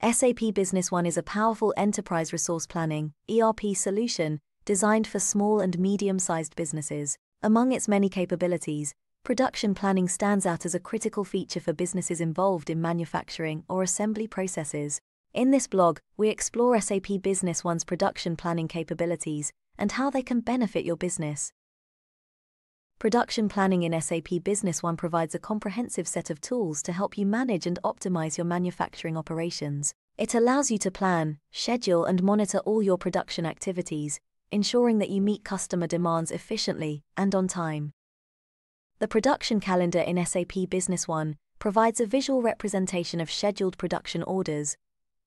SAP Business One is a powerful enterprise resource planning ERP solution designed for small and medium-sized businesses. Among its many capabilities, production planning stands out as a critical feature for businesses involved in manufacturing or assembly processes. In this blog, we explore SAP Business One's production planning capabilities and how they can benefit your business. Production planning in SAP Business One provides a comprehensive set of tools to help you manage and optimize your manufacturing operations. It allows you to plan, schedule, and monitor all your production activities, ensuring that you meet customer demands efficiently and on time. The production calendar in SAP Business One provides a visual representation of scheduled production orders,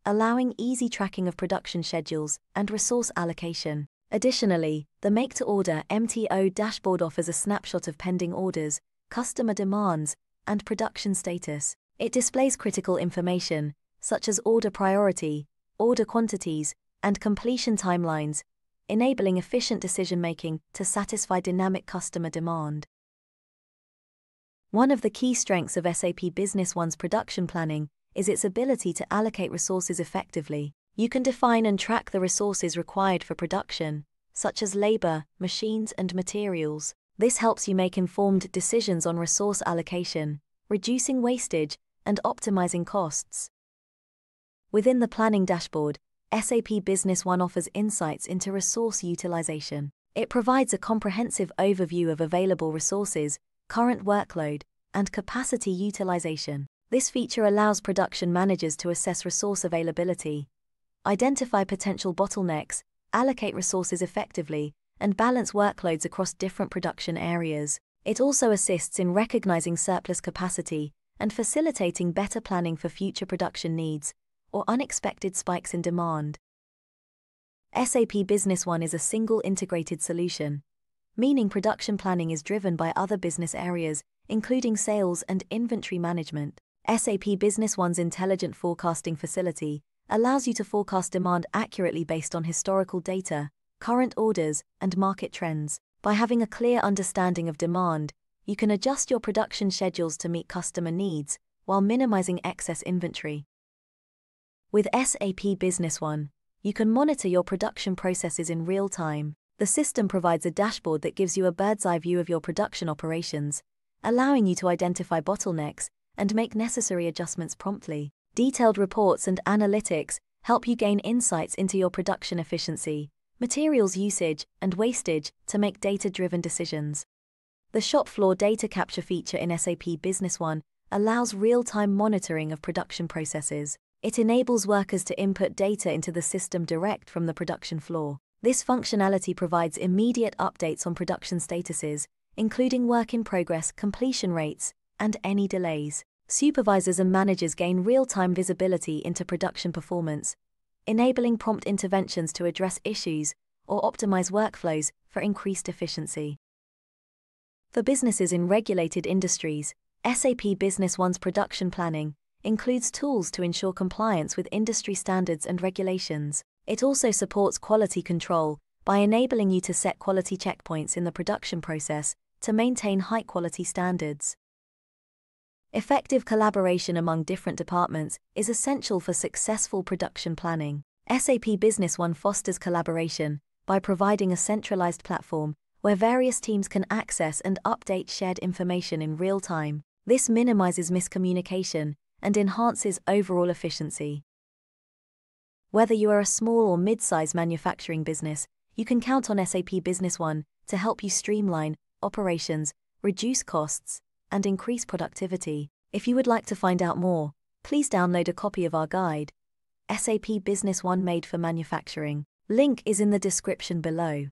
allowing easy tracking of production schedules and resource allocation. Additionally, the Make-to-Order MTO dashboard offers a snapshot of pending orders, customer demands, and production status. It displays critical information, such as order priority, order quantities, and completion timelines, enabling efficient decision-making to satisfy dynamic customer demand. One of the key strengths of SAP Business One's production planning is its ability to allocate resources effectively. You can define and track the resources required for production, such as labor, machines, and materials. This helps you make informed decisions on resource allocation, reducing wastage, and optimizing costs. Within the planning dashboard, SAP Business One offers insights into resource utilization. It provides a comprehensive overview of available resources, current workload, and capacity utilization. This feature allows production managers to assess resource availability, identify potential bottlenecks, allocate resources effectively, and balance workloads across different production areas. It also assists in recognizing surplus capacity and facilitating better planning for future production needs or unexpected spikes in demand. SAP Business One is a single integrated solution, meaning production planning is driven by other business areas, including sales and inventory management. SAP Business One's intelligent forecasting facility allows you to forecast demand accurately based on historical data, current orders, and market trends. By having a clear understanding of demand, you can adjust your production schedules to meet customer needs while minimizing excess inventory. With SAP Business One, you can monitor your production processes in real time. The system provides a dashboard that gives you a bird's eye view of your production operations, allowing you to identify bottlenecks and make necessary adjustments promptly. Detailed reports and analytics help you gain insights into your production efficiency, materials usage, and wastage to make data driven decisions. The shop floor data capture feature in SAP Business One allows real time monitoring of production processes. It enables workers to input data into the system direct from the production floor. This functionality provides immediate updates on production statuses, including work in progress completion rates and any delays supervisors and managers gain real-time visibility into production performance, enabling prompt interventions to address issues or optimize workflows for increased efficiency. For businesses in regulated industries, SAP Business One's production planning includes tools to ensure compliance with industry standards and regulations. It also supports quality control by enabling you to set quality checkpoints in the production process to maintain high quality standards. Effective collaboration among different departments is essential for successful production planning. SAP Business One fosters collaboration by providing a centralized platform where various teams can access and update shared information in real time. This minimizes miscommunication and enhances overall efficiency. Whether you are a small or mid sized manufacturing business, you can count on SAP Business One to help you streamline operations, reduce costs, and increase productivity. If you would like to find out more, please download a copy of our guide, SAP Business One Made for Manufacturing. Link is in the description below.